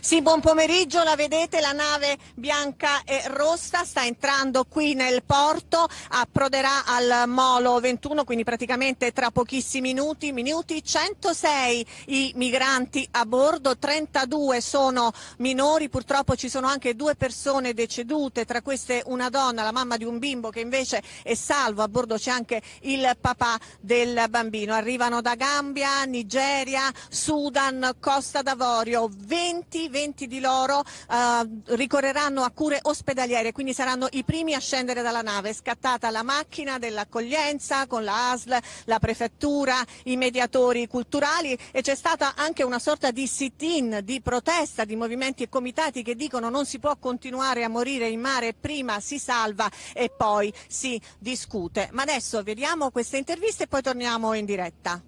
Sì, buon pomeriggio, la vedete la nave bianca e rossa sta entrando qui nel porto, approderà al molo 21, quindi praticamente tra pochissimi minuti, minuti 106 i migranti a bordo, 32 sono minori, purtroppo ci sono anche due persone decedute, tra queste una donna, la mamma di un bimbo che invece è salvo, a bordo c'è anche il papà del bambino. Arrivano da Gambia, Nigeria, Sudan, Costa d'Avorio, 20 poi 20 di loro eh, ricorreranno a cure ospedaliere, quindi saranno i primi a scendere dalla nave. È scattata la macchina dell'accoglienza con la ASL, la prefettura, i mediatori culturali e c'è stata anche una sorta di sit-in, di protesta di movimenti e comitati che dicono non si può continuare a morire in mare, prima si salva e poi si discute. Ma adesso vediamo queste interviste e poi torniamo in diretta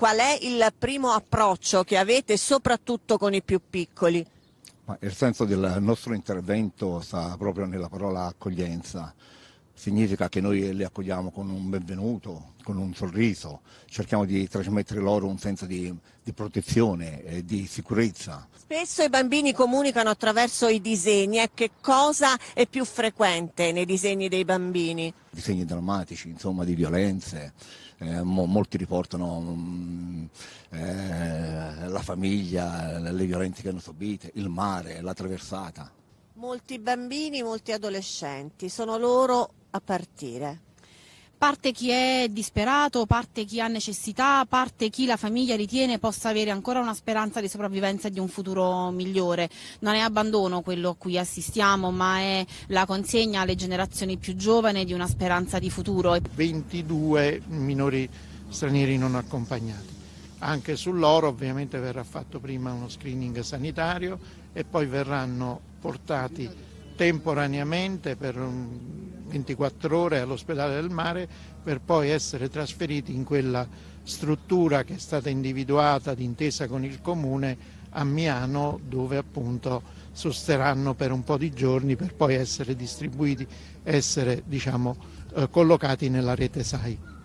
qual è il primo approccio che avete soprattutto con i più piccoli? Ma il senso del nostro intervento sta proprio nella parola accoglienza. Significa che noi li accogliamo con un benvenuto, con un sorriso, cerchiamo di trasmettere loro un senso di, di protezione e di sicurezza. Spesso i bambini comunicano attraverso i disegni, e che cosa è più frequente nei disegni dei bambini? Disegni drammatici, insomma, di violenze, eh, mo molti riportano mm, eh, la famiglia, le violenze che hanno subito, il mare, la traversata. Molti bambini, molti adolescenti, sono loro a partire parte chi è disperato, parte chi ha necessità, parte chi la famiglia ritiene possa avere ancora una speranza di sopravvivenza e di un futuro migliore. Non è abbandono quello a cui assistiamo, ma è la consegna alle generazioni più giovani di una speranza di futuro. 22 minori stranieri non accompagnati. Anche sull'oro ovviamente verrà fatto prima uno screening sanitario e poi verranno portati temporaneamente per 24 mm, ore all'ospedale del mare per poi essere trasferiti in quella struttura che è stata individuata d'intesa con il comune a Miano dove appunto sosterranno per un po' di giorni per poi essere distribuiti, essere diciamo, eh, collocati nella rete SAI.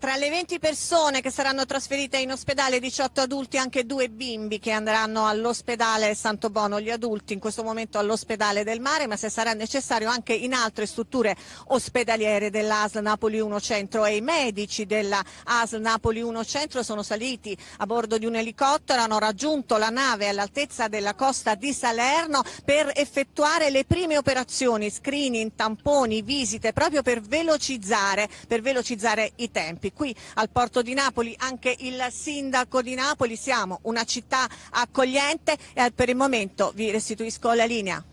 Tra le 20 persone che saranno trasferite in ospedale, 18 adulti e anche due bimbi che andranno all'ospedale Santo Bono, gli adulti in questo momento all'ospedale del mare, ma se sarà necessario anche in altre strutture ospedaliere dell'ASL Napoli 1 Centro e i medici dell'ASL Napoli 1 Centro sono saliti a bordo di un elicottero, hanno raggiunto la nave all'altezza della costa di Salerno per effettuare le prime operazioni, screening, tamponi, visite, proprio per velocizzare, per velocizzare i tempi tempi qui al porto di Napoli anche il sindaco di Napoli. Siamo una città accogliente e eh, per il momento vi restituisco la linea.